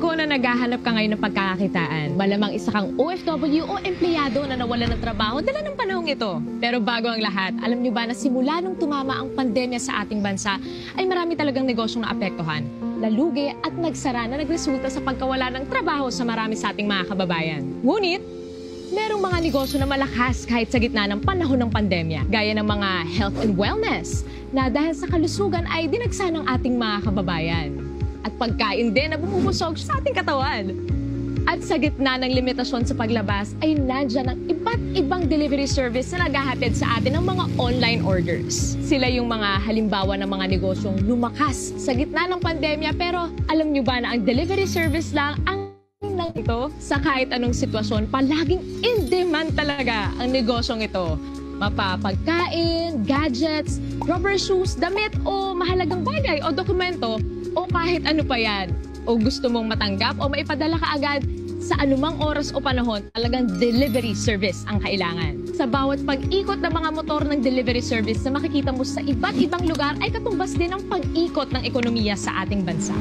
ko na naghahanap ka ngayon ng pagkakakitaan, malamang isa kang OFW o empleyado na nawalan ng trabaho dala ng panahong ito. Pero bago ang lahat, alam niyo ba na simula nung tumama ang pandemya sa ating bansa, ay marami talagang negosyong naapektuhan, nalugi at nagsara na nagresulta sa pagkawala ng trabaho sa marami sa ating mga kababayan. Ngunit, merong mga negosyo na malakas kahit sa gitna ng panahon ng pandemya, gaya ng mga health and wellness, na dahil sa kalusugan ay dinagsa ng ating mga kababayan at pagkain din na bumubusog sa ating katawan. At sa gitna ng limitasyon sa paglabas ay nandyan ang iba't ibang delivery service na naghahatid sa atin ng mga online orders. Sila yung mga halimbawa ng mga negosyong lumakas sa gitna ng pandemya pero alam nyo ba na ang delivery service lang ang nang ito sa kahit anong sitwasyon, palaging in demand talaga ang negosyong ito. Mapapagkain, gadgets, rubber shoes, damit o mahalagang bagay o dokumento o kahit ano pa yan o gusto mong matanggap o maipadala ka agad sa anumang oras o panahon, talagang delivery service ang kailangan. Sa bawat pag-ikot ng mga motor ng delivery service na makikita mo sa iba't ibang lugar ay katumbas din ang pag-ikot ng ekonomiya sa ating bansa.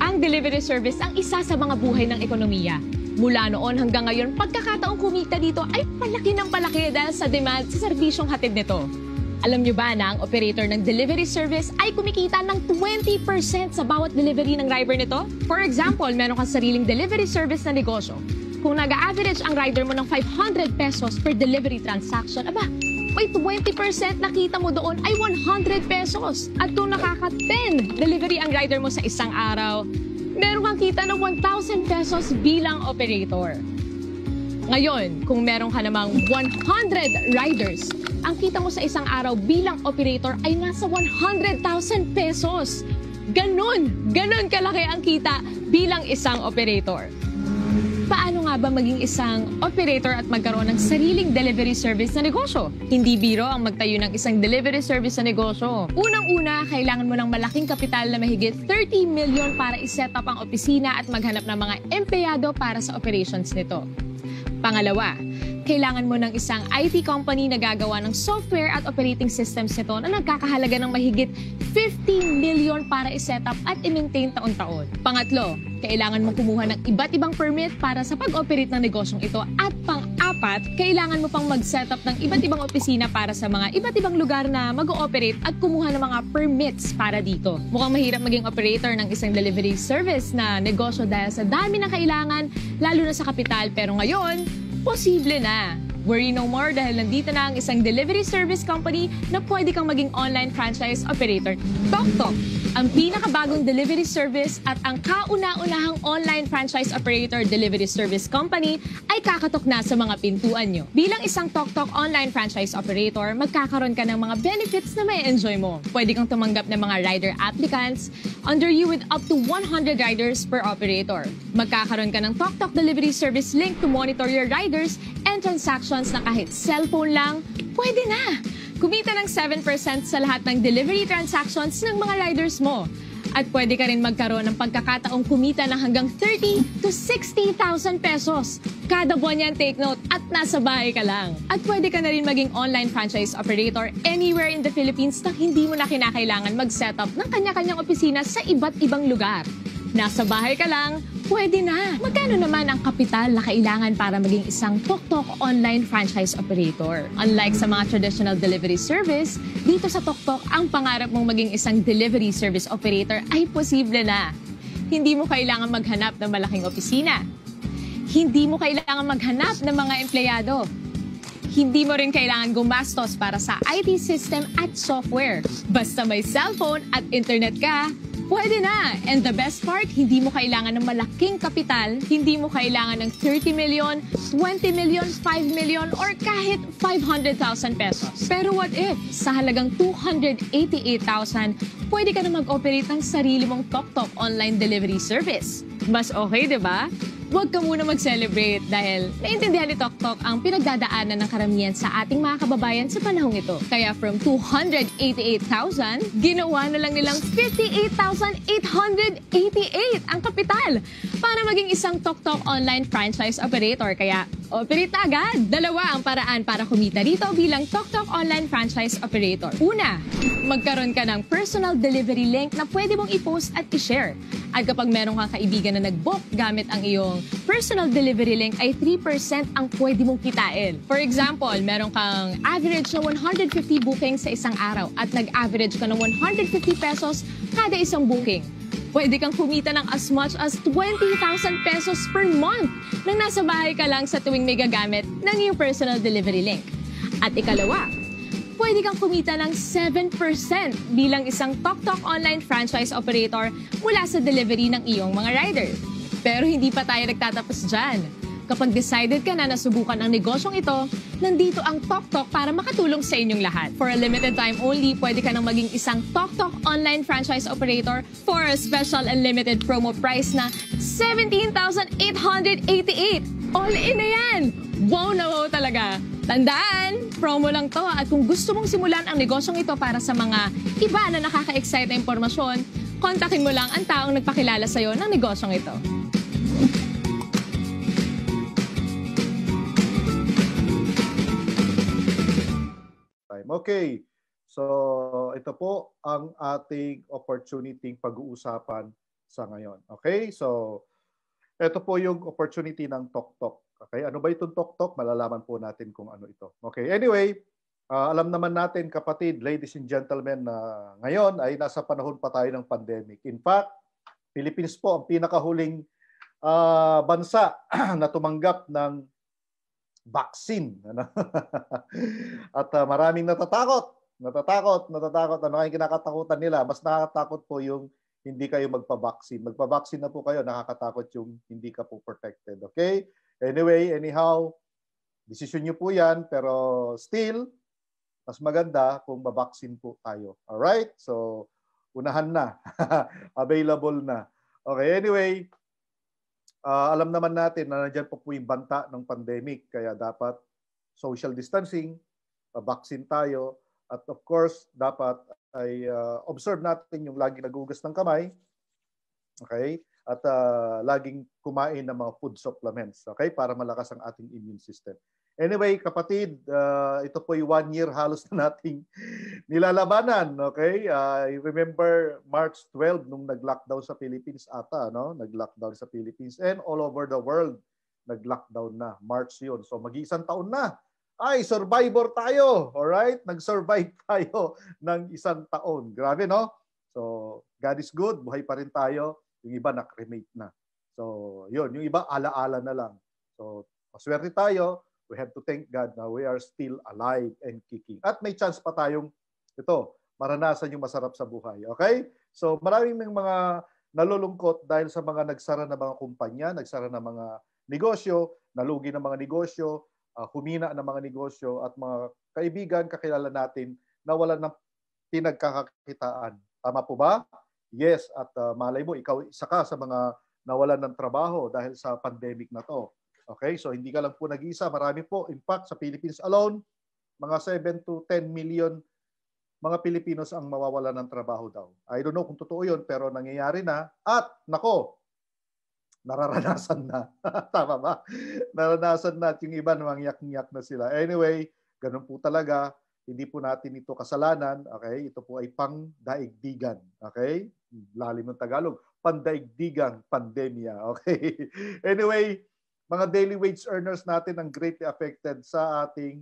Ang delivery service ang isa sa mga buhay ng ekonomiya. Mula noon hanggang ngayon, pagkakataong kumita dito ay palaki ng palaki dahil sa demand sa serbisyong hatid nito. Alam nyo ba na ang operator ng delivery service ay kumikita ng 20% sa bawat delivery ng rider nito? For example, meron kang sariling delivery service na negosyo. Kung nag-average ang rider mo ng 500 pesos per delivery transaction, aba, may 20% na kita mo doon ay 100 pesos. At kung nakaka-10 delivery ang rider mo sa isang araw, meron kang kita ng 1,000 pesos bilang operator. Ngayon, kung meron ka namang 100 riders ang kita mo sa isang araw bilang operator ay nasa 100,000 pesos. Ganon, ganon kalaki ang kita bilang isang operator. Paano nga ba maging isang operator at magkaroon ng sariling delivery service na negosyo? Hindi biro ang magtayo ng isang delivery service na negosyo. Unang-una, kailangan mo ng malaking kapital na mahigit 30 million para iset up ang opisina at maghanap ng mga empleyado para sa operations nito. Pangalawa, kailangan mo ng isang IT company na gagawa ng software at operating systems nito na nagkakahalaga ng mahigit 15 million para iset up at i-maintain taon-taon. Pangatlo, kailangan mo kumuha ng iba't ibang permit para sa pag-operate ng negosyong ito. At pang-apat, kailangan mo pang mag-set up ng iba't ibang opisina para sa mga iba't ibang lugar na mag-ooperate at kumuha ng mga permits para dito. Mukhang mahirap maging operator ng isang delivery service na negosyo dahil sa dami na kailangan, lalo na sa kapital. Pero ngayon, posible na. Worry no more dahil nandito na ang isang delivery service company na pwede kang maging online franchise operator. TokTok, ang pinakabagong delivery service at ang kauna-unahang online franchise operator delivery service company ay kakatok na sa mga pintuan nyo. Bilang isang TokTok online franchise operator, magkakaroon ka ng mga benefits na may enjoy mo. Pwede kang tumanggap ng mga rider applicants under you with up to 100 riders per operator. Magkakaroon ka ng TokTok delivery service link to monitor your riders and transactions transactions na kahit cellphone lang, pwede na. Kumita ng 7% sa lahat ng delivery transactions ng mga riders mo. At pwede ka rin magkaroon ng pagkakataong kumita ng hanggang 30 to 60,000 pesos. Kada buwan yan, take note, at nasa bahay ka lang. At pwede ka na rin maging online franchise operator anywhere in the Philippines na hindi mo na kinakailangan mag-setup ng kanya-kanyang opisina sa iba't ibang lugar. Nasa bahay ka lang, Pwede na. Magkano naman ang kapital na kailangan para maging isang TokTok online franchise operator? Unlike sa mga traditional delivery service, dito sa TokTok, ang pangarap mong maging isang delivery service operator ay posible na. Hindi mo kailangan maghanap ng malaking opisina. Hindi mo kailangan maghanap ng mga empleyado hindi mo rin kailangan gumastos para sa IT system at software. Basta may cellphone at internet ka, Pwede na! And the best part, hindi mo kailangan ng malaking kapital, hindi mo kailangan ng 30 million, 20 million, 5 million, or kahit 500,000 pesos. Pero what if, sa halagang 288,000, pwede ka na mag-operate ng sarili mong TokTok online delivery service? Mas okay, di ba? huwag ka muna mag-celebrate dahil naiintindihan ni Tok Tok ang pinagdadaanan ng karamihan sa ating mga kababayan sa panahong ito. Kaya from 288,000, ginawa na lang nilang 58,888 ang kapital para maging isang TokTok online franchise operator. Kaya operate agad! Dalawa ang paraan para kumita dito bilang TokTok online franchise operator. Una, magkaroon ka ng personal delivery link na pwede mong i-post at i-share. At kapag meron kang kaibigan na nag-book gamit ang iyong personal delivery link ay 3% ang pwede mong kitain. For example, meron kang average na 150 bookings sa isang araw at nag-average ka ng 150 pesos kada isang booking pwede kang kumita ng as much as 20,000 pesos per month nang nasa bahay ka lang sa tuwing may gagamit ng iyong personal delivery link. At ikalawa, pwede kang kumita ng 7% bilang isang TokTok online franchise operator mula sa delivery ng iyong mga rider. Pero hindi pa tayo nagtatapos dyan. Kapag decided ka na na subukan ang negosyong ito, nandito ang TokTok para makatulong sa inyong lahat. For a limited time only, pwede ka nang maging isang TokTok online franchise operator for a special and limited promo price na 17,888. All in na yan! Wow na wow talaga! Tandaan, promo lang to at kung gusto mong simulan ang negosyong ito para sa mga iba na nakaka-excite na impormasyon, kontakin mo lang ang taong nagpakilala sa'yo ng negosyong ito. Okay. So, ito po ang ating opportunity pag-uusapan sa ngayon. Okay? So, ito po yung opportunity ng Tok Tok. Okay? Ano ba itong Tok Tok? Malalaman po natin kung ano ito. Okay. Anyway, uh, alam naman natin kapatid, ladies and gentlemen, na uh, ngayon ay nasa panahon pa tayo ng pandemic. In fact, Philippines po ang pinakahuling uh, bansa na tumanggap ng vaccine. Ano? At uh, maraming natatakot. Natatakot, natatakot. Ano kayong kinakatakutan nila? Mas nakakatakot po yung hindi kayo magpa-vaccine. Magpa-vaccine na po kayo, nakakatakot yung hindi ka po protected. Okay? Anyway, anyhow, decision nyo po yan. Pero still, mas maganda kung ma-vaccine po tayo. Alright? So, unahan na. Available na. Okay, anyway, Uh, alam naman natin na nandiyan po po yung banta ng pandemic kaya dapat social distancing, uh, vaccine tayo at of course dapat ay uh, observe natin yung lagi nagugas ng kamay. Okay? At uh, laging kumain ng mga food supplements, okay? Para malakas ang ating immune system. Anyway, kapatid, uh, ito po yung one year halos na nating nilalabanan. Okay? Uh, I remember March 12 nung nag-lockdown sa Philippines ata. No? Nag-lockdown sa Philippines and all over the world nag-lockdown na. March yun. So mag-isang taon na. Ay, survivor tayo. Alright? Nag-survive tayo ng isang taon. Grabe, no? So, God is good. Buhay pa rin tayo. Yung iba nakremate na. So, yun. Yung iba alaala na lang. So, maswerte tayo We have to thank God na we are still alive and kicking. At may chance pa tayong ito, maranasan yung masarap sa buhay. Okay? So maraming mga nalulungkot dahil sa mga nagsara na mga kumpanya, nagsara na mga negosyo, nalugi ng mga negosyo, uh, humina ng mga negosyo at mga kaibigan, kakilala natin na wala ng pinagkakakitaan. Tama po ba? Yes, at uh, malay mo, ikaw isa ka sa mga nawalan ng trabaho dahil sa pandemic na to. Okay, so hindi ka lang po nag-isa. Marami po. In fact, sa Philippines alone, mga 7 to 10 million mga Pilipinos ang mawawala ng trabaho daw. I don't know kung totoo yun, pero nangyayari na. At, nako, nararanasan na. Tama ba? Nararanasan na at yung iba namang yak-yak na sila. Anyway, ganun po talaga. Hindi po natin ito kasalanan. Okay? Ito po ay pangdaigdigan. Okay? Lalim ng Tagalog. Pandaigdigang pandemya. Okay? anyway, mga daily wage earners natin ang greatly affected sa ating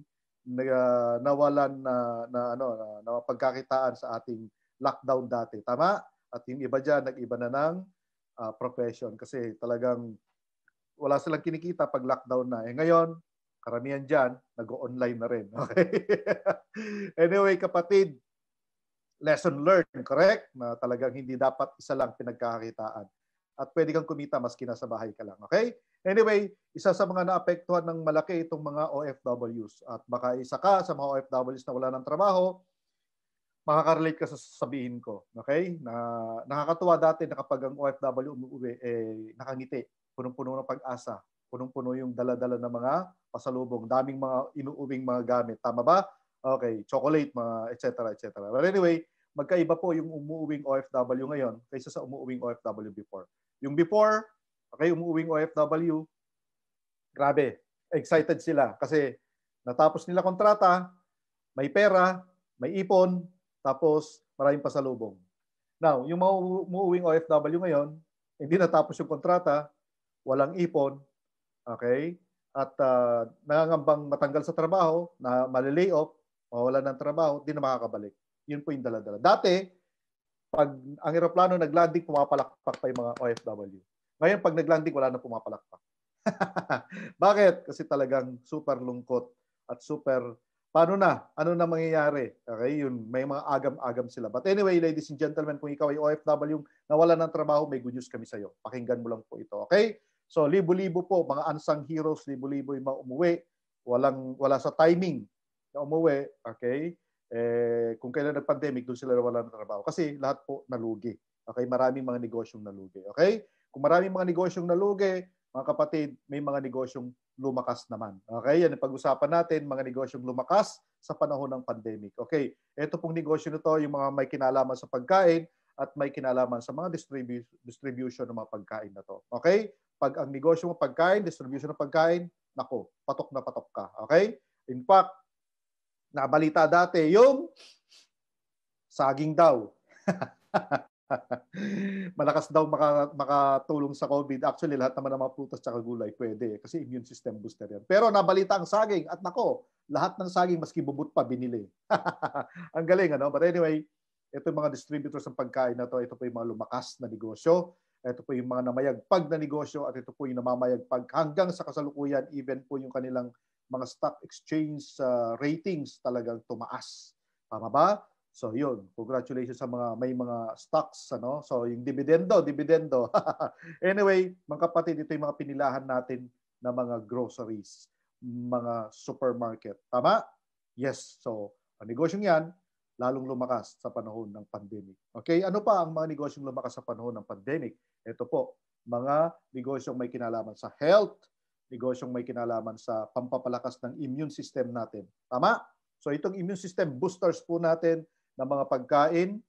uh, nawalan na, na ano na, na pagkakitaan sa ating lockdown dati. Tama? At yung iba diyan nag-iba na ng uh, profession kasi talagang wala silang kinikita pag lockdown na. Eh ngayon, karamihan diyan nag-online na rin. Okay? anyway, kapatid, lesson learned, correct? Na talagang hindi dapat isa lang pinagkakakitaan at pwede kang kumita maski nasa bahay ka lang. Okay? Anyway, isa sa mga naapektuhan ng malaki itong mga OFWs at baka isa ka sa mga OFWs na wala ng trabaho, makaka-relate ka sa sasabihin ko. Okay? Na, nakakatuwa dati na kapag ang OFW umuwi, eh, nakangiti. Punong-puno ng pag-asa. Punong-puno yung dala-dala ng mga pasalubong. Daming mga inuubing mga gamit. Tama ba? Okay, chocolate, mga etc. etc. But anyway, magkaiba po yung umuwing OFW ngayon kaysa sa umuwing OFW before. Yung before, okay, umuwing OFW, grabe, excited sila kasi natapos nila kontrata, may pera, may ipon, tapos maraming pasalubong. Now, yung mga umuwing OFW ngayon, hindi natapos yung kontrata, walang ipon, okay, at uh, nangangambang matanggal sa trabaho, na malilay layoff mawala ng trabaho, di na makakabalik. Yun po yung daladala. Dati, pag ang eroplano naglanding, pumapalakpak pa yung mga OFW. Ngayon, pag naglanding, wala na pumapalakpak. Bakit? Kasi talagang super lungkot at super paano na? Ano na mangyayari? Okay, yun. May mga agam-agam sila. But anyway, ladies and gentlemen, kung ikaw ay OFW nawala ng trabaho, may good news kami sa iyo. Pakinggan mo lang po ito. Okay? So, libo-libo po, mga unsung heroes, libo-libo yung mga umuwi. Walang, wala sa timing na umuwi. Okay? eh, kung kailan nag-pandemic, doon sila wala ng trabaho. Kasi lahat po nalugi. Okay? Maraming mga negosyong nalugi. Okay? Kung maraming mga negosyong nalugi, mga kapatid, may mga negosyong lumakas naman. Okay? Yan ang pag-usapan natin, mga negosyong lumakas sa panahon ng pandemic. Okay? Ito pong negosyo nito, yung mga may kinalaman sa pagkain at may kinalaman sa mga distribu- distribution ng mga pagkain na to. Okay? Pag ang negosyo mo pagkain, distribution ng pagkain, nako, patok na patok ka. Okay? In fact, nabalita dati yung saging daw. Malakas daw maka, makatulong sa COVID. Actually, lahat naman ng mga prutas at gulay pwede eh, kasi immune system booster yan. Pero nabalita ang saging at nako, lahat ng saging maski bubut pa binili. ang galing ano? But anyway, ito yung mga distributors ng pagkain na to. Ito po yung mga lumakas na negosyo. Ito po yung mga namayagpag na negosyo at ito po yung namamayagpag hanggang sa kasalukuyan even po yung kanilang mga stock exchange uh, ratings talagang tumaas. Tama ba? So yun, congratulations sa mga may mga stocks ano. So yung dividendo, dividendo. anyway, mga kapatid, ito yung mga pinilahan natin na mga groceries, mga supermarket. Tama? Yes. So ang negosyong 'yan lalong lumakas sa panahon ng pandemic. Okay, ano pa ang mga negosyong lumakas sa panahon ng pandemic? Ito po, mga negosyong may kinalaman sa health, negosyong may kinalaman sa pampapalakas ng immune system natin. Tama? So itong immune system boosters po natin ng mga pagkain,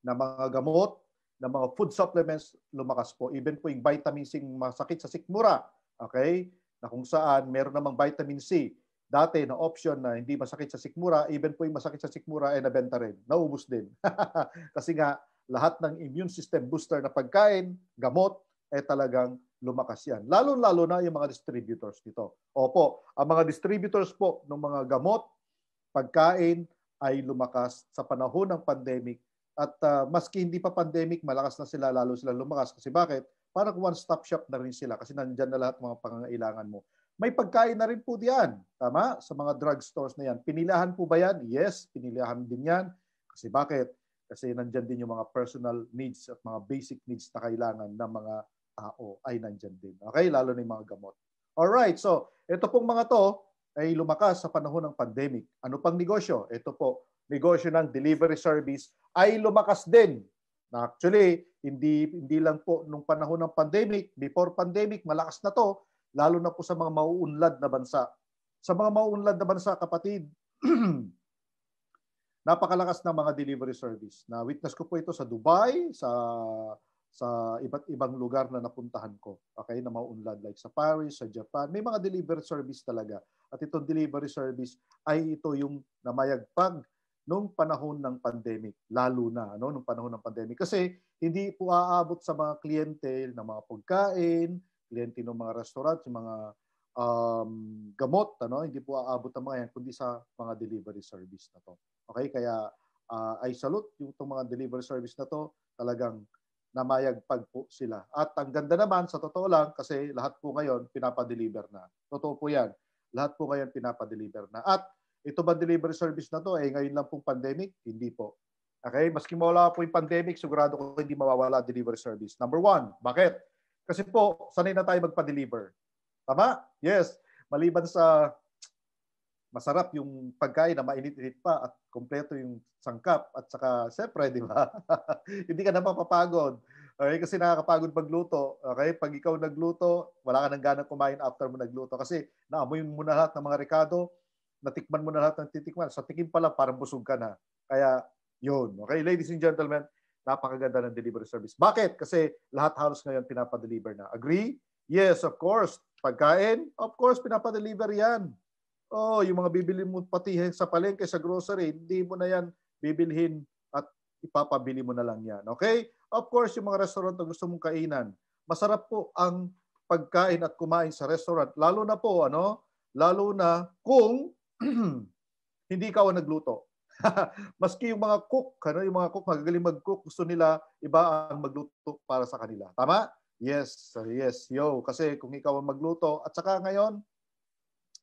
ng mga gamot, ng mga food supplements, lumakas po. Even po yung vitamin C masakit sa sikmura, okay? Na kung saan meron namang vitamin C dati na option na hindi masakit sa sikmura, even po yung masakit sa sikmura ay eh, nabenta rin. Naubos din. Kasi nga, lahat ng immune system booster na pagkain, gamot, ay eh, talagang lumakas yan. Lalo-lalo na yung mga distributors nito. Opo, ang mga distributors po ng mga gamot, pagkain ay lumakas sa panahon ng pandemic at uh, maski hindi pa pandemic, malakas na sila, lalo sila lumakas. Kasi bakit? Parang one-stop shop na rin sila kasi nandyan na lahat mga pangangailangan mo. May pagkain na rin po diyan, tama? Sa mga drugstores na yan. Pinilahan po ba yan? Yes, pinilahan din yan. Kasi bakit? Kasi nandyan din yung mga personal needs at mga basic needs na kailangan ng mga tao ay nandyan din. Okay? Lalo na yung mga gamot. Alright, so ito pong mga to ay lumakas sa panahon ng pandemic. Ano pang negosyo? Ito po, negosyo ng delivery service ay lumakas din. Na Actually, hindi hindi lang po nung panahon ng pandemic, before pandemic, malakas na to, lalo na po sa mga mauunlad na bansa. Sa mga mauunlad na bansa, kapatid, napakalakas ng mga delivery service. Na witness ko po ito sa Dubai, sa sa iba't ibang lugar na napuntahan ko. Okay, na mauunlad like sa Paris, sa Japan. May mga delivery service talaga. At itong delivery service ay ito yung namayagpag nung panahon ng pandemic, lalo na no, nung panahon ng pandemic. Kasi hindi po aabot sa mga kliyente ng mga pagkain, kliyente ng mga restaurant, yung mga um, gamot, ano, hindi po aabot ang mga yan, kundi sa mga delivery service na to. Okay, kaya uh, I salute yung itong mga delivery service na to. Talagang na mayagpag po sila. At ang ganda naman, sa totoo lang, kasi lahat po ngayon pinapadeliver na. Totoo po yan. Lahat po ngayon pinapadeliver na. At ito ba delivery service na to? Eh, ngayon lang pong pandemic? Hindi po. Okay? Maski mawala po yung pandemic, sigurado ko hindi mawawala delivery service. Number one, bakit? Kasi po, sanay na tayo magpa-deliver. Tama? Yes. Maliban sa masarap yung pagkain na mainit-init pa at kompleto yung sangkap at saka syempre, di ba? Hindi ka na mapapagod. Okay, kasi nakakapagod magluto. Okay, pag ikaw nagluto, wala ka nang gana kumain after mo nagluto kasi naamoy mo na lahat ng mga rekado, natikman mo na lahat ng titikman. Sa tikim pala, parang busog ka na. Kaya, yun. Okay, ladies and gentlemen, napakaganda ng delivery service. Bakit? Kasi lahat halos ngayon pinapadeliver na. Agree? Yes, of course. Pagkain? Of course, pinapadeliver yan. Oh, yung mga bibili mo pati sa palengke, sa grocery, hindi mo na yan bibilhin at ipapabili mo na lang yan. Okay? Of course, yung mga restaurant na gusto mong kainan, masarap po ang pagkain at kumain sa restaurant. Lalo na po, ano? Lalo na kung hindi ka ang nagluto. Maski yung mga cook, ano, yung mga cook, magagaling mag-cook, gusto nila iba ang magluto para sa kanila. Tama? Yes, yes, yo. Kasi kung ikaw ang magluto, at saka ngayon,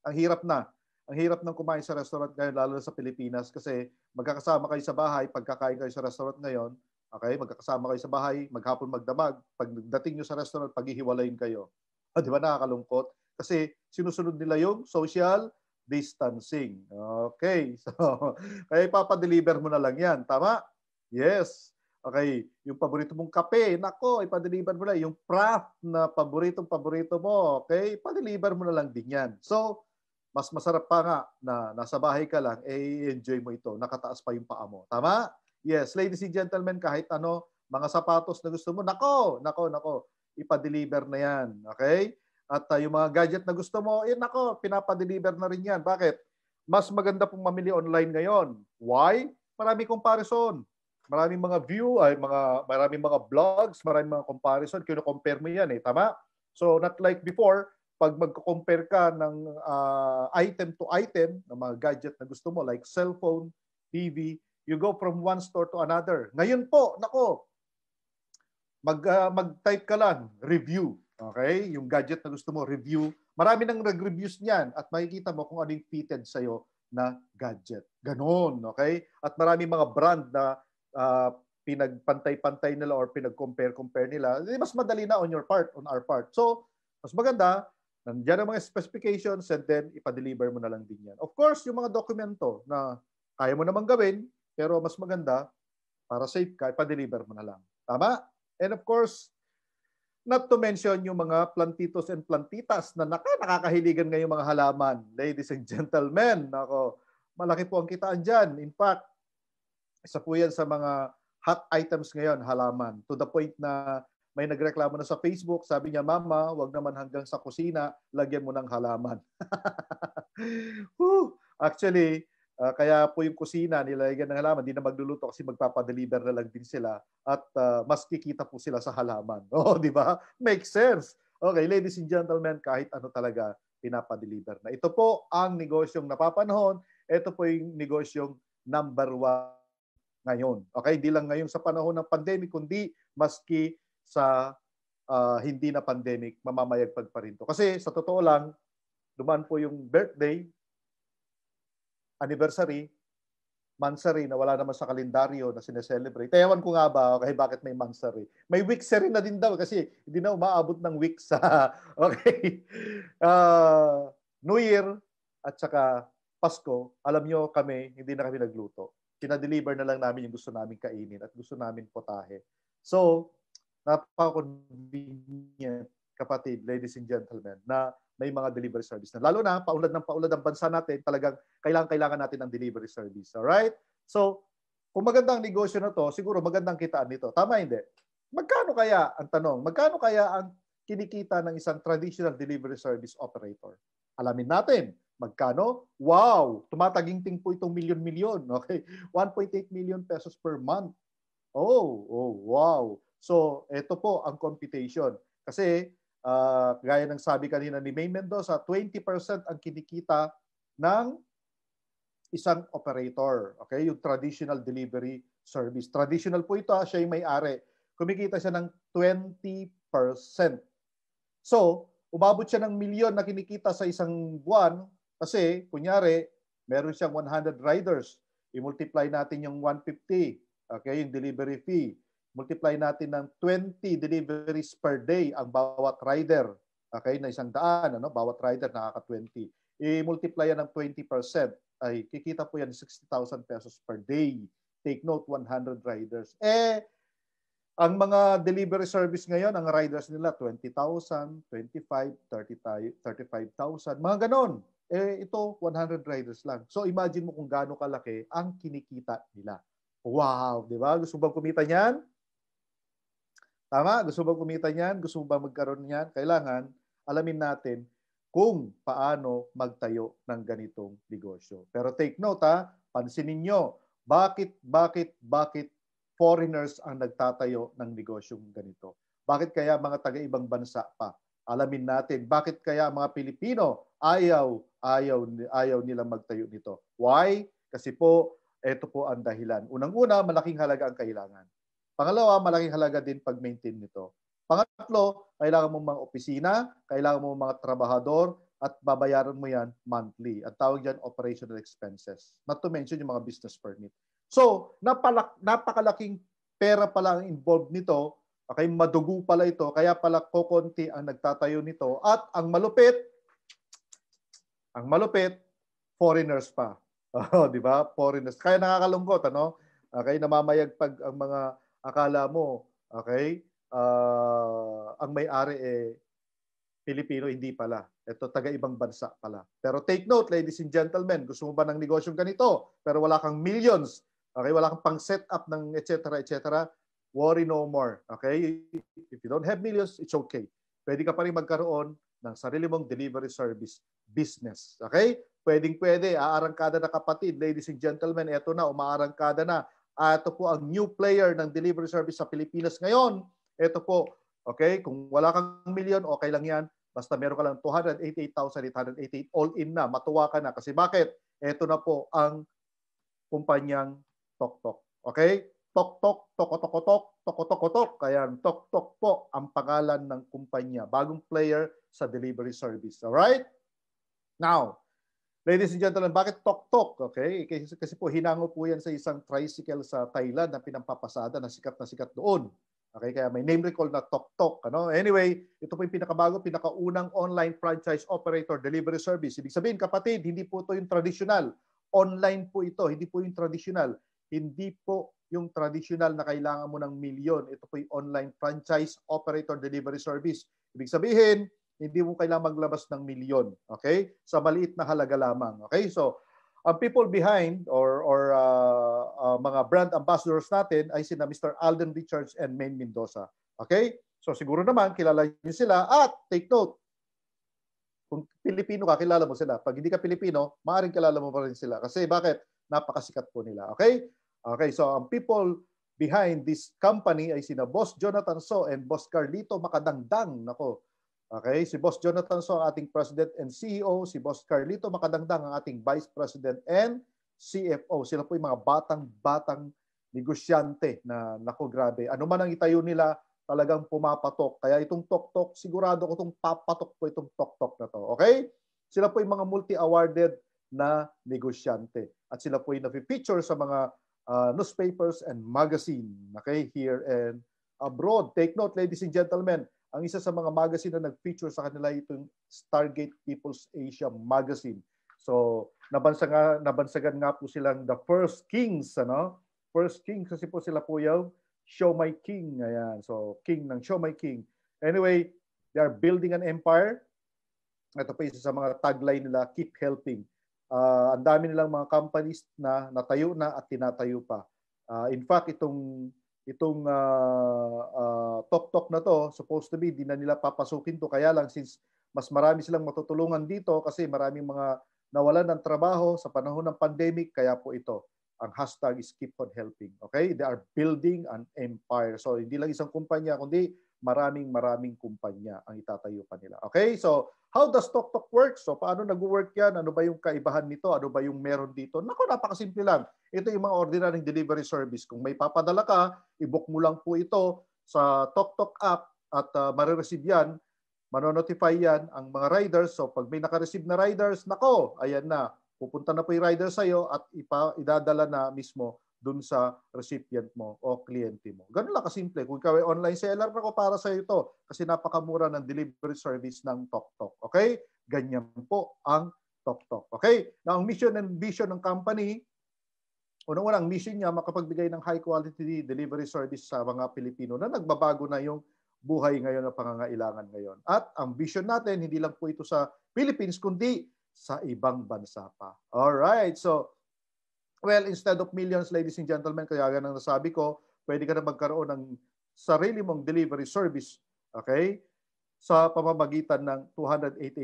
ang hirap na. Ang hirap ng kumain sa restaurant ngayon, lalo na sa Pilipinas, kasi magkakasama kayo sa bahay, pagkakain kayo sa restaurant ngayon, okay, magkakasama kayo sa bahay, maghapon magdamag, pagdating nyo sa restaurant, paghihiwalayin kayo. O, ah, di ba nakakalungkot? Kasi sinusunod nila yung social distancing. Okay, so kaya ipapadeliver mo na lang yan. Tama? Yes. Okay, yung paborito mong kape, nako, ipadeliver mo na. Yung craft na paboritong paborito mo, okay, ipadeliver mo na lang din yan. So, mas masarap pa nga na nasa bahay ka lang, eh enjoy mo ito. Nakataas pa yung paa mo. Tama? Yes, ladies and gentlemen, kahit ano, mga sapatos na gusto mo, nako, nako, nako, ipa-deliver na yan. Okay? At uh, yung mga gadget na gusto mo, eh nako, pinapa-deliver na rin yan. Bakit? Mas maganda pong mamili online ngayon. Why? Marami comparison. Maraming mga view, ay mga maraming mga vlogs, maraming mga comparison, kino-compare mo yan eh, tama? So not like before pag magko-compare ka ng uh, item to item ng mga gadget na gusto mo like cellphone, TV, you go from one store to another. Ngayon po, nako, mag, uh, mag-type ka lang, review. Okay? Yung gadget na gusto mo, review. Marami nang nag-reviews niyan at makikita mo kung anong fitted iyo na gadget. Ganon, okay? At marami mga brand na uh, pinagpantay-pantay nila or pinag-compare-compare nila. Eh, mas madali na on your part, on our part. So, mas maganda, Nandiyan ang mga specifications and then ipa-deliver mo na lang din yan. Of course, yung mga dokumento na kaya mo namang gawin, pero mas maganda para safe ka, ipa-deliver mo na lang. Tama? And of course, not to mention yung mga plantitos and plantitas na naka, nakakahiligan ngayong mga halaman. Ladies and gentlemen, nako, malaki po ang kitaan dyan. In fact, isa po yan sa mga hot items ngayon, halaman. To the point na may nagreklamo na sa Facebook, sabi niya, Mama, wag naman hanggang sa kusina, lagyan mo ng halaman. Actually, uh, kaya po yung kusina, nilalagyan ng halaman, di na magluluto kasi magpapadeliver na lang din sila at uh, mas kikita po sila sa halaman. Oo, oh, di ba? Makes sense. Okay, ladies and gentlemen, kahit ano talaga, pinapadeliver na. Ito po ang negosyong napapanahon. Ito po yung negosyong number one ngayon. Okay, hindi lang ngayon sa panahon ng pandemic, kundi maski sa uh, hindi na pandemic, mamamayagpag pa rin to. Kasi sa totoo lang, dumaan po yung birthday, anniversary, monthsary na wala naman sa kalendaryo na sineselebrate. Eh, ewan ko nga ba, okay, bakit may monthsary? May week rin na din daw kasi hindi na umaabot ng week sa, okay, uh, New Year at saka Pasko. Alam nyo kami, hindi na kami nagluto. Kinadeliver na lang namin yung gusto namin kainin at gusto namin potahe. So, napaka-convenient, kapatid, ladies and gentlemen, na may mga delivery service na. Lalo na, paulad ng paulad ang bansa natin, talagang kailangan-kailangan natin ng delivery service. Alright? So, kung maganda ang negosyo na to, siguro magandang kitaan nito. Tama hindi? Magkano kaya ang tanong? Magkano kaya ang kinikita ng isang traditional delivery service operator? Alamin natin. Magkano? Wow! Tumataginting po itong milyon-milyon. Okay? 1.8 million pesos per month. Oh, oh, wow. So, ito po ang computation. Kasi, uh, gaya ng sabi kanina ni May Mendoza, 20% ang kinikita ng isang operator. Okay? Yung traditional delivery service. Traditional po ito, siya yung may-ari. Kumikita siya ng 20%. So, umabot siya ng milyon na kinikita sa isang buwan kasi, kunyari, meron siyang 100 riders. I-multiply natin yung 150, okay, yung delivery fee multiply natin ng 20 deliveries per day ang bawat rider. Okay, na isang daan, ano, bawat rider nakaka-20. I-multiply yan ng 20%. Ay, kikita po yan 60,000 pesos per day. Take note, 100 riders. Eh, ang mga delivery service ngayon, ang riders nila 20,000, 25, 30, 35,000, mga ganon. Eh, ito, 100 riders lang. So imagine mo kung gaano kalaki ang kinikita nila. Wow, di ba? Gusto bang kumita niyan? Tama? Gusto ba kumita niyan? Gusto ba magkaroon niyan? Kailangan alamin natin kung paano magtayo ng ganitong negosyo. Pero take note ha, pansinin nyo, bakit, bakit, bakit foreigners ang nagtatayo ng negosyong ganito? Bakit kaya mga taga-ibang bansa pa? Alamin natin, bakit kaya mga Pilipino ayaw, ayaw, ayaw nila magtayo nito? Why? Kasi po, ito po ang dahilan. Unang-una, malaking halaga ang kailangan. Pangalawa, malaking halaga din pag-maintain nito. Pangatlo, kailangan mo mga opisina, kailangan mo mga trabahador, at babayaran mo yan monthly. At tawag yan operational expenses. Not to mention yung mga business permit. So, napalak, napakalaking pera pala ang involved nito. Okay, madugo pala ito. Kaya pala kokonti ang nagtatayo nito. At ang malupit, ang malupit, foreigners pa. Oh, di ba? Foreigners. Kaya nakakalungkot, ano? Okay, namamayag pag ang mga Akala mo, okay, uh, ang may-ari eh Pilipino, hindi pala. Ito, taga-ibang bansa pala. Pero take note, ladies and gentlemen, gusto mo ba ng negosyong ganito, pero wala kang millions, okay, wala kang pang-set up ng etc., etc., worry no more. Okay? If you don't have millions, it's okay. Pwede ka pa rin magkaroon ng sarili mong delivery service business. Okay? Pwedeng pwede, aarangkada na kapatid, ladies and gentlemen, eto na, umaarangkada na Uh, ito po ang new player ng delivery service sa Pilipinas ngayon. Ito po, okay, kung wala kang million, okay lang yan. Basta meron ka lang 288,888 all in na. Matuwa ka na. Kasi bakit? Ito na po ang kumpanyang TokTok. Okay? TokTok, tokotokotok, tokotokotok. Kaya TokTok po ang pangalan ng kumpanya. Bagong player sa delivery service. Alright? Now, Ladies and gentlemen, bakit tok-tok? Okay? Kasi, kasi po hinango po yan sa isang tricycle sa Thailand na pinampapasada na sikat na sikat doon. Okay, kaya may name recall na tok-tok. Ano? Anyway, ito po yung pinakabago, pinakaunang online franchise operator delivery service. Ibig sabihin, kapatid, hindi po ito yung traditional. Online po ito, hindi po yung traditional. Hindi po yung traditional na kailangan mo ng milyon. Ito po yung online franchise operator delivery service. Ibig sabihin, hindi mo kailangan maglabas ng milyon, okay? Sa maliit na halaga lamang, okay? So, ang people behind or or uh, uh, mga brand ambassadors natin ay sina Mr. Alden Richards and Maine Mendoza. Okay? So siguro naman kilala niyo sila at take note. Kung Pilipino ka, kilala mo sila. Pag hindi ka Pilipino, maaring kilala mo pa rin sila. Kasi bakit? Napakasikat po nila. Okay? Okay, so ang people behind this company ay sina Boss Jonathan So and Boss Carlito Makadangdang. Nako, Okay, si Boss Jonathan So ang ating President and CEO, si Boss Carlito Makadangdang ang ating Vice President and CFO. Sila po yung mga batang-batang negosyante na nako grabe. Ano man ang itayo nila, talagang pumapatok. Kaya itong tok-tok, sigurado ko itong papatok po itong tok-tok na to. Okay? Sila po yung mga multi-awarded na negosyante. At sila po yung na-feature sa mga uh, newspapers and magazine. Okay? Here and abroad. Take note, ladies and gentlemen, ang isa sa mga magazine na nag-feature sa kanila itong Stargate People's Asia Magazine. So, nabansagan, nabansagan nga po silang the first kings, ano? First kings kasi po sila po yung Show My King. Ayan. So, king ng Show My King. Anyway, they are building an empire. Ito pa isa sa mga tagline nila, keep helping. Uh, ang dami nilang mga companies na natayo na at tinatayo pa. Uh, in fact, itong itong uh, uh, tok-tok na to, supposed to be, di na nila papasukin to. Kaya lang, since mas marami silang matutulungan dito kasi maraming mga nawalan ng trabaho sa panahon ng pandemic, kaya po ito. Ang hashtag is keep on helping. Okay? They are building an empire. So, hindi lang isang kumpanya, kundi maraming maraming kumpanya ang itatayo pa nila. Okay? So, How does TokTok work? So paano nag-work yan? Ano ba yung kaibahan nito? Ano ba yung meron dito? Nako, napakasimple lang. Ito yung mga ordinaryong delivery service. Kung may papadala ka, i-book mo lang po ito sa TokTok app at uh, ah, marireceive yan. Manonotify yan ang mga riders. So pag may nakareceive na riders, nako, ayan na. Pupunta na po yung rider sa'yo at ipa, idadala na mismo dun sa recipient mo o kliyente mo. Ganun lang kasimple. Kung ikaw ay online seller, ako para sa ito kasi napakamura ng delivery service ng TokTok. Okay? Ganyan po ang TokTok. Okay? Now, ang mission and vision ng company, unang-unang -una, mission niya makapagbigay ng high quality delivery service sa mga Pilipino na nagbabago na yung buhay ngayon na pangangailangan ngayon. At ang vision natin, hindi lang po ito sa Philippines, kundi sa ibang bansa pa. All right. So, Well, instead of millions, ladies and gentlemen, kaya ganang nasabi ko, pwede ka na magkaroon ng sarili mong delivery service, okay? Sa pamamagitan ng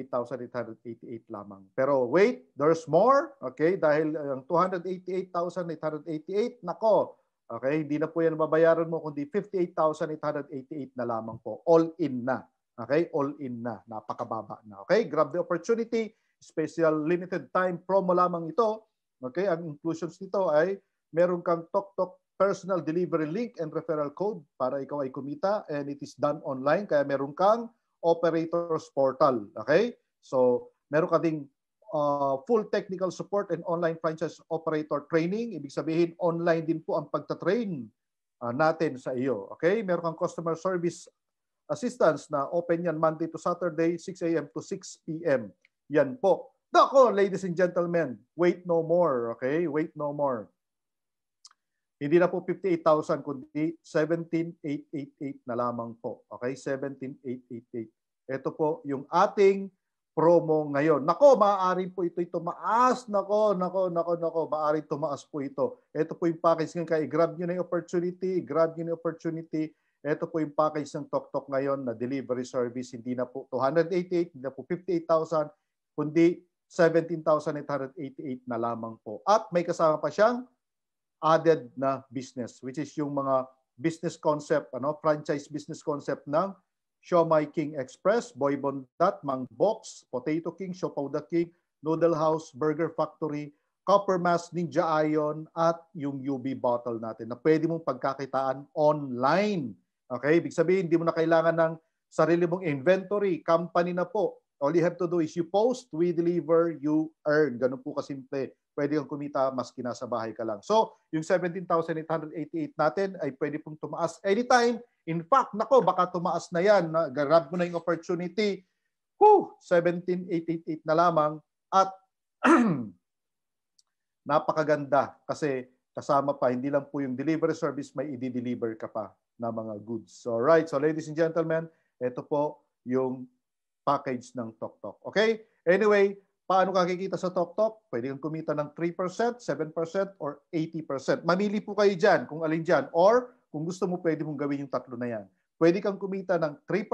288,888 lamang. Pero wait, there's more, okay? Dahil eh, ang 288,888, nako, okay, hindi na po yan mabayaran mo, kundi 58,888 na lamang po. All in na. Okay, all in na. Napakababa na. Okay, grab the opportunity. Special limited time promo lamang ito Okay, ang inclusions nito ay meron kang TokTok personal delivery link and referral code para ikaw ay kumita and it is done online kaya meron kang operators portal. Okay? So, meron ka ding uh, full technical support and online franchise operator training. Ibig sabihin, online din po ang pagtatrain uh, natin sa iyo. Okay? Meron kang customer service assistance na open yan Monday to Saturday, 6 a.m. to 6 p.m. Yan po. Dako, ladies and gentlemen, wait no more, okay? Wait no more. Hindi na po 58,000 kundi 17,888 na lamang po. Okay? 17,888. Ito po yung ating promo ngayon. Nako, maaari po ito tumaas. Nako, nako, nako, nako. Maaari tumaas po ito. Ito po yung package ngayon. Kaya grab nyo na yung opportunity. Grab nyo na yung opportunity. Ito po yung package ng TokTok ngayon na delivery service. Hindi na po 288, hindi na po 58,000, kundi 17,888 na lamang po. At may kasama pa siyang added na business which is yung mga business concept, ano, franchise business concept ng Shomai King Express, Boy Bondat, Mang Box, Potato King, Shopauda King, Noodle House, Burger Factory, Copper Mass, Ninja Ion, at yung UB bottle natin na pwede mong pagkakitaan online. Okay? Ibig sabihin, hindi mo na kailangan ng sarili mong inventory, company na po, All you have to do is you post, we deliver, you earn. Ganun po kasimple. Pwede kang kumita maski nasa bahay ka lang. So, yung 17,888 natin ay pwede pong tumaas anytime. In fact, nako, baka tumaas na yan. Grab mo na yung opportunity. Whew, 17,888 na lamang. At napakaganda kasi kasama pa, hindi lang po yung delivery service, may i-deliver ka pa na mga goods. So, right. so ladies and gentlemen, ito po yung package ng TokTok. Okay? Anyway, paano ka kikita sa TokTok? Pwede kang kumita ng 3%, 7%, or 80%. Mamili po kayo dyan kung alin dyan. Or kung gusto mo, pwede mong gawin yung tatlo na yan. Pwede kang kumita ng 3%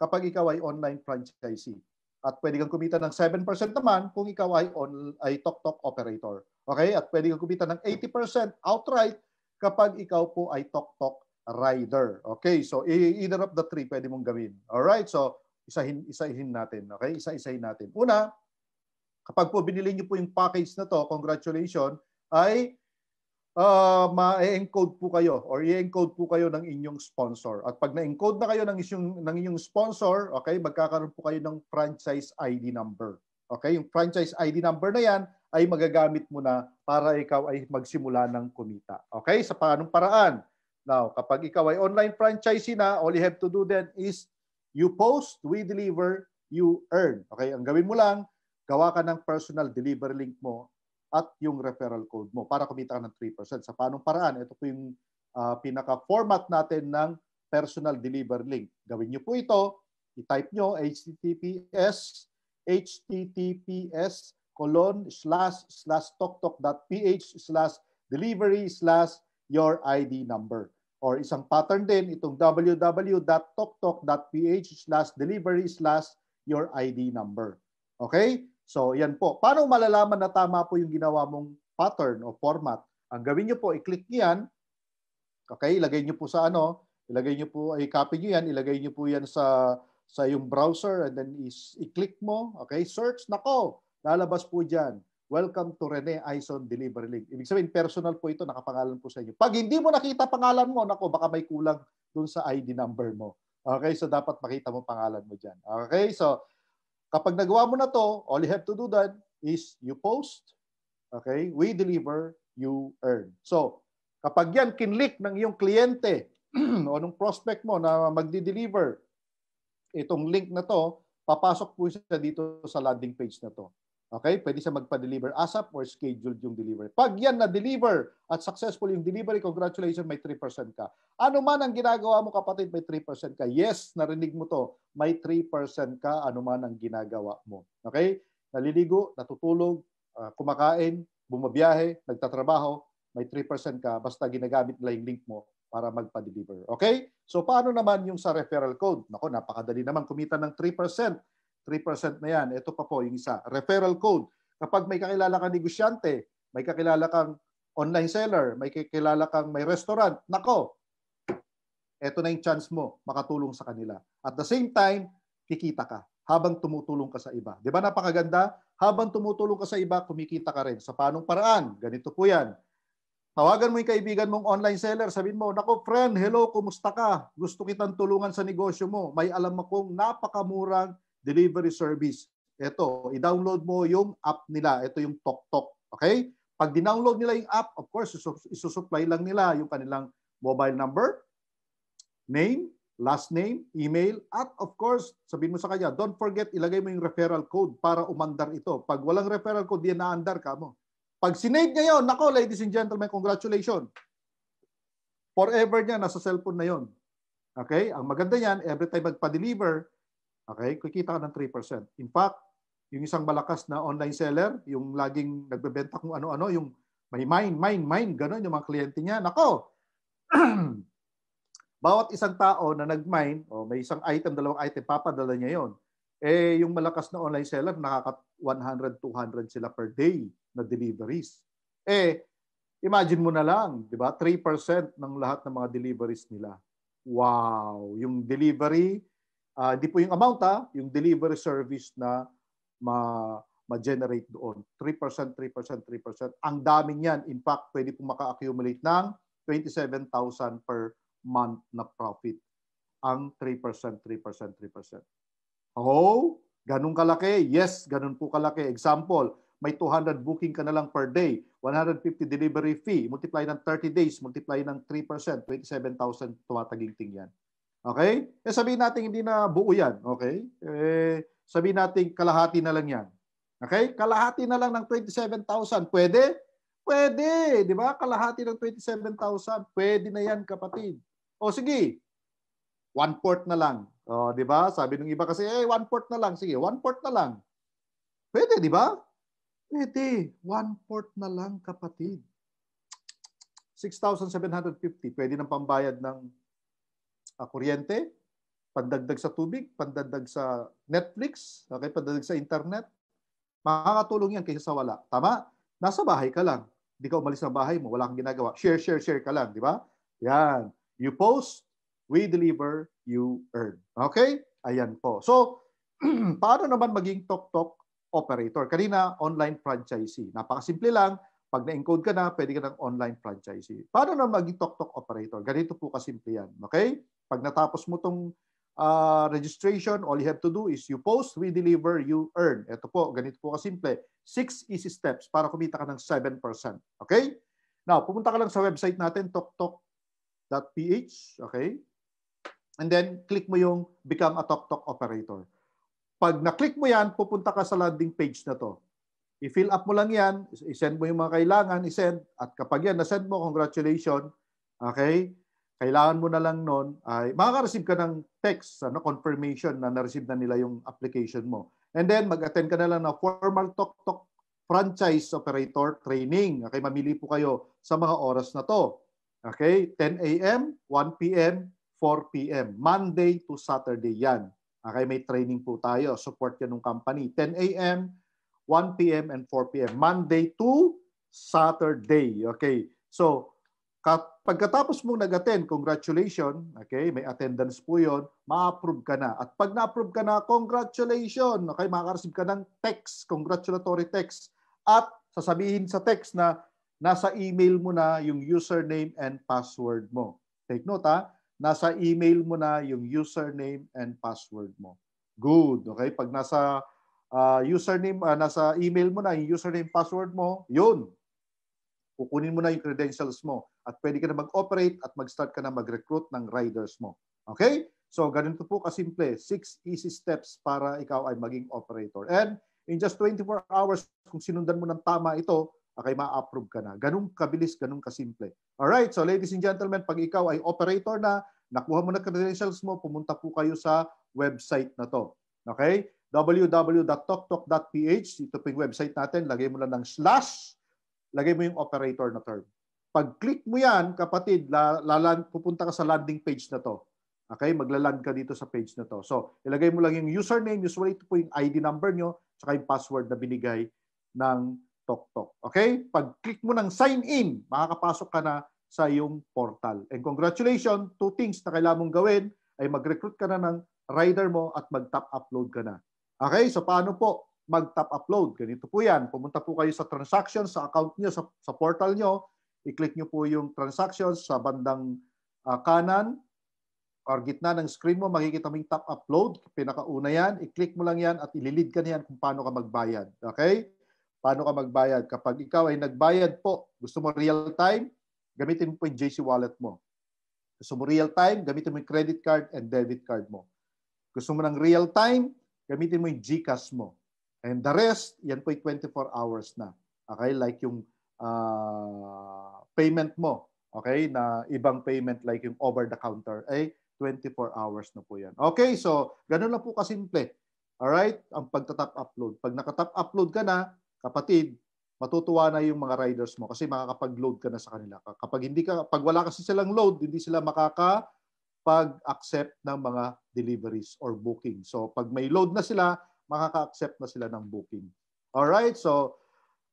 kapag ikaw ay online franchisee. At pwede kang kumita ng 7% naman kung ikaw ay, on, ay TokTok operator. Okay? At pwede kang kumita ng 80% outright kapag ikaw po ay TokTok rider. Okay? So either of the three pwede mong gawin. All right? So Isahin, isahin natin. Okay? Isa-isahin natin. Una, kapag po binili niyo po yung package na to, congratulations, ay uh, ma-encode po kayo or i-encode po kayo ng inyong sponsor. At pag na-encode na kayo ng inyong, ng inyong sponsor, okay, magkakaroon po kayo ng franchise ID number. Okay, yung franchise ID number na yan ay magagamit mo na para ikaw ay magsimula ng kumita. Okay, sa paanong paraan? Now, kapag ikaw ay online franchisee na, all you have to do then is You post, we deliver, you earn. Okay, ang gawin mo lang, gawa ka ng personal delivery link mo at yung referral code mo para kumita ka ng 3%. Sa paanong paraan? Ito po yung uh, pinaka-format natin ng personal delivery link. Gawin nyo po ito. I-type nyo https https colon slash slash toktok.ph slash delivery slash your ID number or isang pattern din itong www.toktok.ph slash delivery slash your ID number. Okay? So yan po. Paano malalaman na tama po yung ginawa mong pattern o format? Ang gawin nyo po, i-click nyo yan. Okay? Ilagay nyo po sa ano. Ilagay nyo po, i-copy nyo yan. Ilagay nyo po yan sa sa yung browser and then is i-click mo. Okay? Search. Nako! Lalabas po dyan. Welcome to Rene Ison Delivery League. Ibig sabihin, personal po ito, nakapangalan po sa inyo. Pag hindi mo nakita pangalan mo, nako, baka may kulang dun sa ID number mo. Okay, so dapat makita mo pangalan mo dyan. Okay, so kapag nagawa mo na to, all you have to do that is you post, okay, we deliver, you earn. So, kapag yan kinlik ng iyong kliyente o ng prospect mo na magdi-deliver, itong link na to, papasok po siya dito sa landing page na to. Okay? Pwede siya magpa-deliver ASAP or scheduled yung delivery. Pag yan na-deliver at successful yung delivery, congratulations, may 3% ka. Ano man ang ginagawa mo kapatid, may 3% ka. Yes, narinig mo to. May 3% ka ano man ang ginagawa mo. Okay? Naliligo, natutulog, uh, kumakain, bumabiyahe, nagtatrabaho, may 3% ka basta ginagamit nila yung link mo para magpa-deliver. Okay? So paano naman yung sa referral code? Nako, napakadali naman kumita ng 3%. 3% na yan. Ito pa po yung isa. Referral code. Kapag may kakilala kang negosyante, may kakilala kang online seller, may kakilala kang may restaurant, nako, ito na yung chance mo makatulong sa kanila. At the same time, kikita ka habang tumutulong ka sa iba. Di ba napakaganda? Habang tumutulong ka sa iba, kumikita ka rin. Sa panong paraan? Ganito po yan. Tawagan mo yung kaibigan mong online seller. Sabihin mo, Nako friend, hello, kumusta ka? Gusto kitang tulungan sa negosyo mo. May alam akong napakamurang delivery service. Ito, i-download mo yung app nila. Ito yung TokTok. Okay? Pag dinownload nila yung app, of course, isusupply lang nila yung kanilang mobile number, name, last name, email, at of course, sabihin mo sa kanya, don't forget, ilagay mo yung referral code para umandar ito. Pag walang referral code, di naandar ka mo. Pag sinave niya nako, ladies and gentlemen, congratulations. Forever niya, nasa cellphone na yon. Okay? Ang maganda niyan, every time magpa-deliver, Okay? Kikita ka ng 3%. In fact, yung isang malakas na online seller, yung laging nagbebenta kung ano-ano, yung may mind, mind, mine, ganun yung mga kliyente niya. Nako! Bawat isang tao na nag mind o may isang item, dalawang item, papadala niya yon. Eh, yung malakas na online seller, nakaka 100, 200 sila per day na deliveries. Eh, imagine mo na lang, di ba? 3% ng lahat ng mga deliveries nila. Wow! Yung delivery, Uh, hindi po yung amount ha, ah, yung delivery service na ma ma-generate doon. 3%, 3%, 3%. Ang dami niyan. In fact, pwede pong maka-accumulate ng 27,000 per month na profit. Ang 3%, 3%, 3%. Oh, ganun kalaki. Yes, ganun po kalaki. Example, may 200 booking ka na lang per day, 150 delivery fee, multiply ng 30 days, multiply ng 3%, 27,000 tumataginting tingyan. Okay? Eh sabihin natin hindi na buo yan. Okay? Eh, sabihin natin kalahati na lang yan. Okay? Kalahati na lang ng 27,000. Pwede? Pwede. Di ba? Kalahati ng 27,000. Pwede na yan kapatid. O sige. One fourth na lang. O, di ba? Sabi ng iba kasi, eh, one fourth na lang. Sige, one fourth na lang. Pwede, di ba? Pwede. One fourth na lang kapatid. 6,750. Pwede ng pambayad ng uh, kuryente, pandagdag sa tubig, pandagdag sa Netflix, okay, pandagdag sa internet. Makakatulong yan kaysa sa wala. Tama? Nasa bahay ka lang. Hindi ka umalis sa bahay mo. Wala kang ginagawa. Share, share, share ka lang. Di ba? Yan. You post, we deliver, you earn. Okay? Ayan po. So, paano naman maging TokTok operator? Kanina, online franchisee. Napakasimple lang. Pag na-encode ka na, pwede ka ng online franchisee. Paano na maging TokTok operator? Ganito po kasimple yan. Okay? Pag natapos mo tong uh, registration, all you have to do is you post, we deliver, you earn. Ito po, ganito po kasimple. Six easy steps para kumita ka ng 7%. Okay? Now, pumunta ka lang sa website natin, toktok.ph. Okay? And then, click mo yung Become a TokTok Operator. Pag na-click mo yan, pupunta ka sa landing page na to. I-fill up mo lang yan, i-send mo yung mga kailangan, i-send, at kapag yan, na-send mo, congratulations, okay? Kailangan mo na lang nun, ay, makaka-receive ka ng text, ano, confirmation na na-receive na nila yung application mo. And then, mag-attend ka na lang ng formal talk-talk franchise operator training. Okay, mamili po kayo sa mga oras na to. Okay, 10 a.m., 1 p.m., 4 p.m. Monday to Saturday yan. Okay, may training po tayo. Support yan ng company. 10 a.m., 1 p.m. and 4 p.m. Monday to Saturday. Okay. So, pagkatapos mong nag-attend, congratulations. Okay, may attendance po yon, Ma-approve ka na. At pag na-approve ka na, congratulations. Okay, makaka-receive ka ng text, congratulatory text. At sasabihin sa text na nasa email mo na yung username and password mo. Take note ha, nasa email mo na yung username and password mo. Good. Okay, pag nasa uh, username, uh, nasa email mo na, yung username, password mo, yun. Kukunin mo na yung credentials mo at pwede ka na mag-operate at mag-start ka na mag-recruit ng riders mo. Okay? So, ganito po kasimple. Six easy steps para ikaw ay maging operator. And in just 24 hours, kung sinundan mo ng tama ito, okay, ma-approve ka na. Ganun kabilis, ganun kasimple. Alright, so ladies and gentlemen, pag ikaw ay operator na, nakuha mo na credentials mo, pumunta po kayo sa website na to. Okay? www.toktok.ph, ito po yung website natin, lagay mo lang ng slash, lagay mo yung operator na term. Pag-click mo yan, kapatid, lalan, pupunta ka sa landing page na to. Okay, maglaland ka dito sa page na to. So, ilagay mo lang yung username, usually ito po yung ID number nyo, saka yung password na binigay ng TokTok. Okay? Pag-click mo ng sign in, makakapasok ka na sa iyong portal. And congratulations, two things na kailangan mong gawin ay mag-recruit ka na ng rider mo at mag-top upload ka na. Okay, so paano po mag-top upload? Ganito po yan. Pumunta po kayo sa transactions, sa account nyo, sa, sa portal nyo. I-click nyo po yung transactions sa bandang uh, kanan or gitna ng screen mo, makikita mo yung top upload. Pinakauna yan. I-click mo lang yan at ililid ka na yan kung paano ka magbayad. Okay? Paano ka magbayad? Kapag ikaw ay nagbayad po, gusto mo real time, gamitin mo po yung JC wallet mo. Gusto mo real time, gamitin mo yung credit card and debit card mo. Gusto mo ng real time, gamitin mo yung GCash mo. And the rest, yan po 24 hours na. Okay? Like yung uh, payment mo. Okay? Na ibang payment like yung over-the-counter. Eh, 24 hours na po yan. Okay? So, ganun lang po kasimple. Alright? Ang pagtatap upload. Pag nakatap upload ka na, kapatid, matutuwa na yung mga riders mo kasi makakapag-load ka na sa kanila. Kapag hindi ka pag wala kasi silang load, hindi sila makaka pag-accept ng mga deliveries or booking. So pag may load na sila, makaka-accept na sila ng booking. All right? So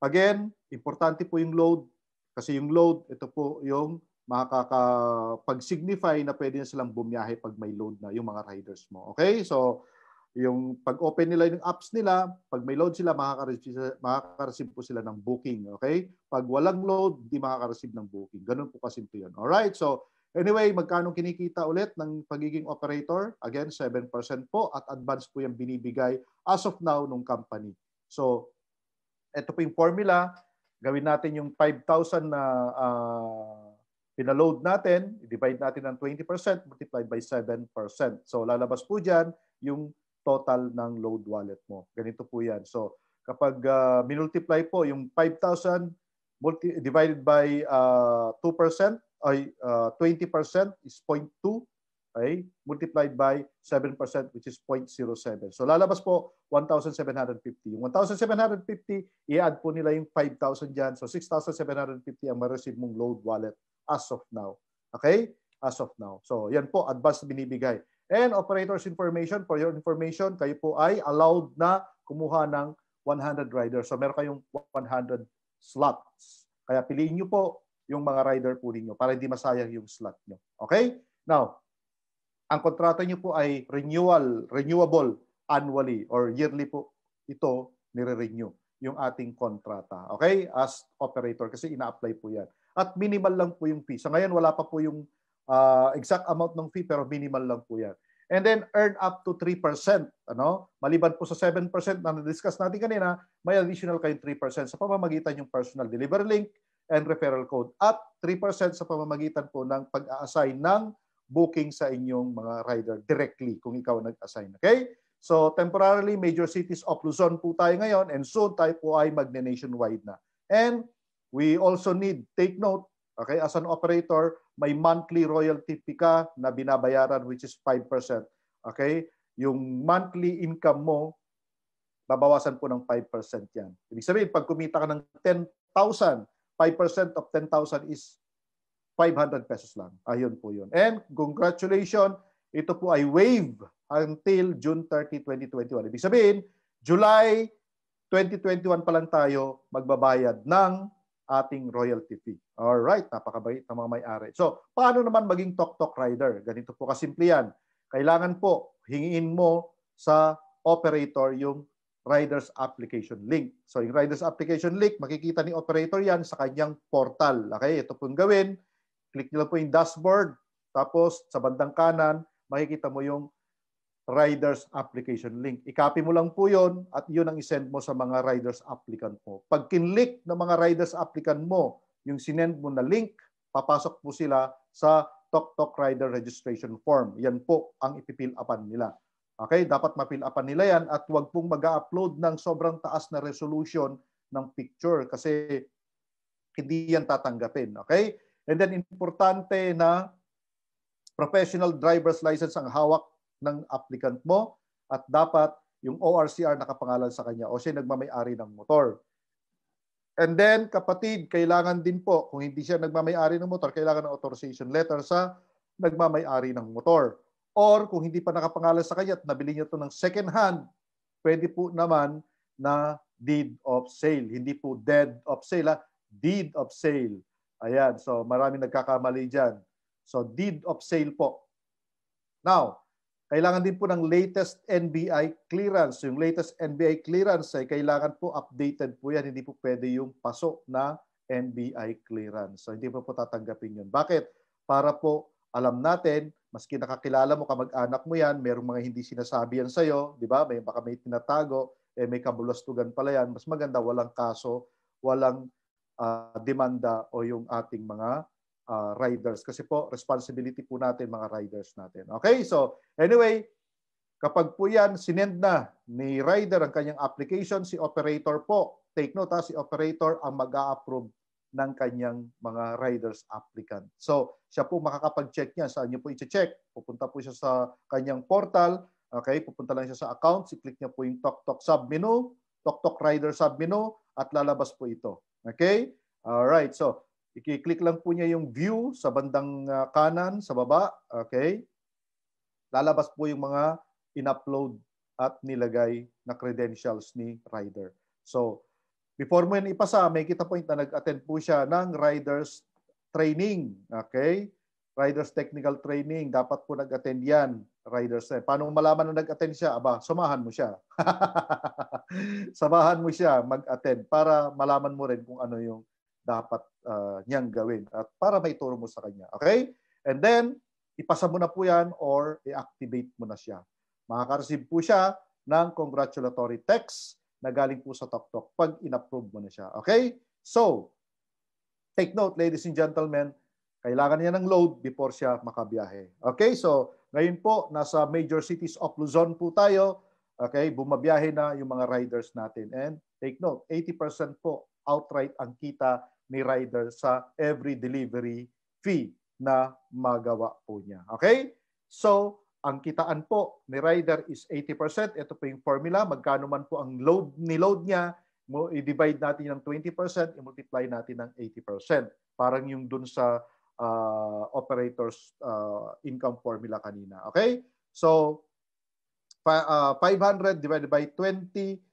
again, importante po yung load kasi yung load ito po yung makakapag-signify na pwede na silang bumiyahe pag may load na yung mga riders mo. Okay? So yung pag-open nila yung apps nila, pag may load sila, makaka-receive, po sila ng booking. Okay? Pag walang load, hindi makaka-receive ng booking. Ganun po kasi po All right? So, Anyway, magkano kinikita ulit ng pagiging operator? Again, 7% po at advance po yung binibigay as of now nung company. So, ito po yung formula. Gawin natin yung 5,000 na uh, pinaload natin, divide natin ng 20% multiplied by 7%. So lalabas po dyan yung total ng load wallet mo. Ganito po yan. So kapag uh, minultiply po yung 5,000 divided by uh, ah, 2%, ay uh, 20% is 0.2 okay, multiplied by 7% which is 0.07. So lalabas po 1,750. Yung 1,750, i-add po nila yung 5,000 diyan So 6,750 ang ma-receive mong load wallet as of now. Okay? As of now. So yan po, advance binibigay. And operators information, for your information, kayo po ay allowed na kumuha ng 100 riders. So meron kayong 100 slots. Kaya piliin niyo po yung mga rider po ninyo para hindi masayang yung slot nyo. Okay? Now, ang kontrata nyo po ay renewal, renewable annually or yearly po ito nire-renew yung ating kontrata. Okay? As operator kasi ina-apply po yan. At minimal lang po yung fee. Sa so ngayon, wala pa po yung uh, exact amount ng fee pero minimal lang po yan. And then earn up to 3%. Ano? Maliban po sa 7% na na-discuss natin kanina, may additional kayong 3% sa pamamagitan yung personal delivery link, and referral code at 3% sa pamamagitan po ng pag assign ng booking sa inyong mga rider directly kung ikaw nag-assign. Okay? So temporarily major cities of Luzon po tayo ngayon and soon tayo po ay magne-nationwide na. And we also need, take note, okay, as an operator, may monthly royalty fee ka na binabayaran which is 5%. Okay? Yung monthly income mo, babawasan po ng 5% yan. Ibig sabihin, pag kumita ka ng 10,000, 5% of 10,000 is 500 pesos lang. Ayun po yun. And congratulations, ito po ay wave until June 30, 2021. Ibig sabihin, July 2021 pa lang tayo magbabayad ng ating royalty fee. All right, napakabait ng mga may-ari. So, paano naman maging TokTok rider? Ganito po kasimple yan. Kailangan po, hingiin mo sa operator yung rider's application link. So yung rider's application link, makikita ni operator yan sa kanyang portal. Okay, ito po yung gawin. Click nyo lang po yung dashboard. Tapos sa bandang kanan, makikita mo yung rider's application link. I-copy mo lang po yon at yun ang isend mo sa mga rider's applicant mo. Pag kinlik ng mga rider's applicant mo, yung sinend mo na link, papasok po sila sa TokTok Rider Registration Form. Yan po ang ipipill upan nila. Okay, dapat ma nila yan at huwag pong mag-upload ng sobrang taas na resolution ng picture kasi hindi yan tatanggapin. Okay? And then importante na professional driver's license ang hawak ng applicant mo at dapat yung ORCR nakapangalan sa kanya o siya nagmamayari ng motor. And then kapatid, kailangan din po kung hindi siya nagmamayari ng motor, kailangan ng authorization letter sa nagmamayari ng motor. Or kung hindi pa nakapangalan sa kanya at nabili niya ito ng second hand, pwede po naman na deed of sale. Hindi po dead of sale, ha? Ah. deed of sale. Ayan, so marami nagkakamali dyan. So deed of sale po. Now, kailangan din po ng latest NBI clearance. Yung latest NBI clearance ay eh, kailangan po updated po yan. Hindi po pwede yung paso na NBI clearance. So hindi po po tatanggapin yun. Bakit? Para po alam natin maski nakakilala mo kamag-anak mo yan, merong mga hindi sinasabi yan sa'yo, di ba? May, baka may tinatago, eh, may kabulastugan pala yan. Mas maganda walang kaso, walang uh, demanda o yung ating mga uh, riders. Kasi po, responsibility po natin mga riders natin. Okay, so anyway, kapag po yan, sinend na ni rider ang kanyang application, si operator po, take note ha, si operator ang mag-a-approve ng kanyang mga riders applicant. So, siya po makakapag-check niya. Saan niyo po i-check? Pupunta po siya sa kanyang portal. Okay, pupunta lang siya sa account. si click niya po yung TokTok sub-menu, TokTok rider sub-menu, at lalabas po ito. Okay? All right. So, i-click lang po niya yung view sa bandang ah, kanan, sa baba. Okay? Lalabas po yung mga in-upload at nilagay na credentials ni rider. So, Before mo yan ipasa, may kita point na nag-attend po siya ng riders training. Okay? Riders technical training. Dapat po nag-attend yan. Riders. Eh. Paano malaman na nag-attend siya? Aba, samahan mo siya. samahan mo siya mag-attend para malaman mo rin kung ano yung dapat uh, niyang gawin at para may turo mo sa kanya. Okay? And then, ipasa mo na po yan or i-activate mo na siya. Makaka-receive po siya ng congratulatory text na galing po sa TokTok pag inapprove mo na siya. Okay? So, take note ladies and gentlemen, kailangan niya ng load before siya makabiyahe. Okay? So, ngayon po, nasa major cities of Luzon po tayo. Okay? Bumabiyahe na yung mga riders natin. And take note, 80% po outright ang kita ni rider sa every delivery fee na magawa po niya. Okay? So, ang kitaan po ni rider is 80%. Ito po yung formula. Magkano man po ang load, ni load niya, i-divide natin ng 20%, i-multiply natin ng 80%. Parang yung dun sa uh, operator's uh, income formula kanina. Okay? So, uh, ah, 500 divided by 20%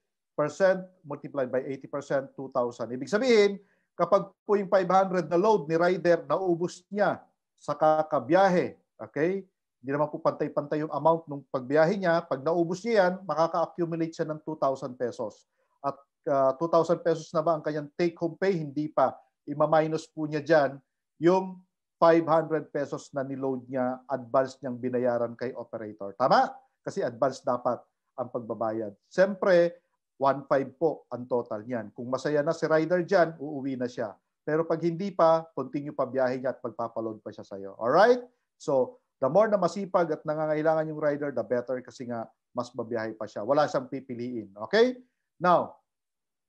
multiplied by 80%, 2,000. Ibig sabihin, kapag po yung 500 na load ni rider, naubos niya sa kakabiyahe, okay? Hindi naman po pantay-pantay yung amount ng pagbiyahe niya. Pag naubos niya yan, makaka-accumulate siya ng 2,000 pesos. At uh, ah, 2,000 pesos na ba ang kanyang take-home pay? Hindi pa. Ima-minus po niya dyan yung 500 pesos na niload niya, advance niyang binayaran kay operator. Tama? Kasi advance dapat ang pagbabayad. Siyempre, 1.5 po ang total niyan. Kung masaya na si rider dyan, uuwi na siya. Pero pag hindi pa, continue pa biyahe niya at magpapaload pa siya sa'yo. Alright? So, the more na masipag at nangangailangan yung rider, the better kasi nga mas babiyahe pa siya. Wala siyang pipiliin. Okay? Now,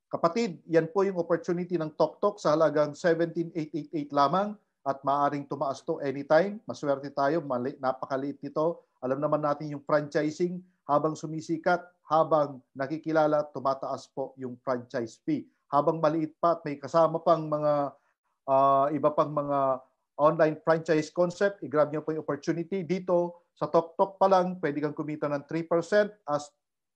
kapatid, yan po yung opportunity ng TokTok sa halagang 17,888 lamang at maaring tumaas to anytime. Maswerte tayo, mali, napakaliit nito. Alam naman natin yung franchising, habang sumisikat, habang nakikilala, tumataas po yung franchise fee. Habang maliit pa at may kasama pang mga uh, iba pang mga online franchise concept, i-grab nyo po yung opportunity dito. Sa TokTok pa lang, pwede kang kumita ng 3% as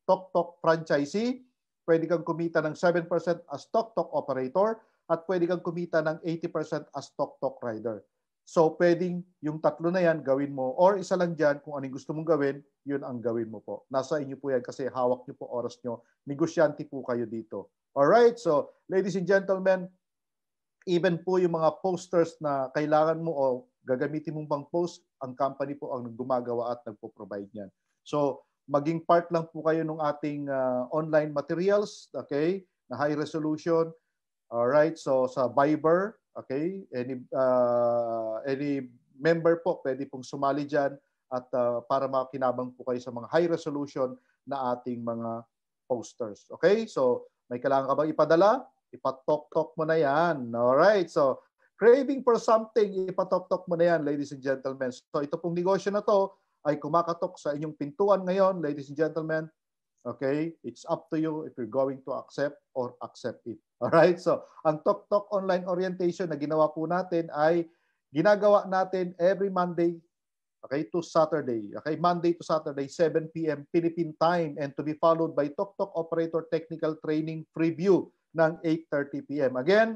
TokTok franchisee, pwede kang kumita ng 7% as TokTok operator, at pwede kang kumita ng 80% as TokTok rider. So pwedeng yung tatlo na yan gawin mo or isa lang dyan kung anong gusto mong gawin, yun ang gawin mo po. Nasa inyo po yan kasi hawak niyo po oras niyo. Negosyante po kayo dito. Alright, so ladies and gentlemen, even po yung mga posters na kailangan mo o gagamitin mong pang post, ang company po ang gumagawa at nagpo-provide niyan. So, maging part lang po kayo ng ating uh, online materials, okay? Na high resolution. All right, so sa Viber, okay? Any uh, any member po pwede pong sumali diyan at uh, para makinabang po kayo sa mga high resolution na ating mga posters. Okay? So, may kailangan ka bang ipadala? Ipatok-tok mo na yan. Alright, so craving for something, ipatok-tok mo na yan, ladies and gentlemen. So ito pong negosyo na to ay kumakatok sa inyong pintuan ngayon, ladies and gentlemen. Okay? It's up to you if you're going to accept or accept it. Alright? So, ang Tok Tok Online Orientation na ginawa po natin ay ginagawa natin every Monday okay, to Saturday. Okay? Monday to Saturday, 7 p.m. Philippine time and to be followed by Tok Tok Operator Technical Training Preview ng 8.30 p.m. Again,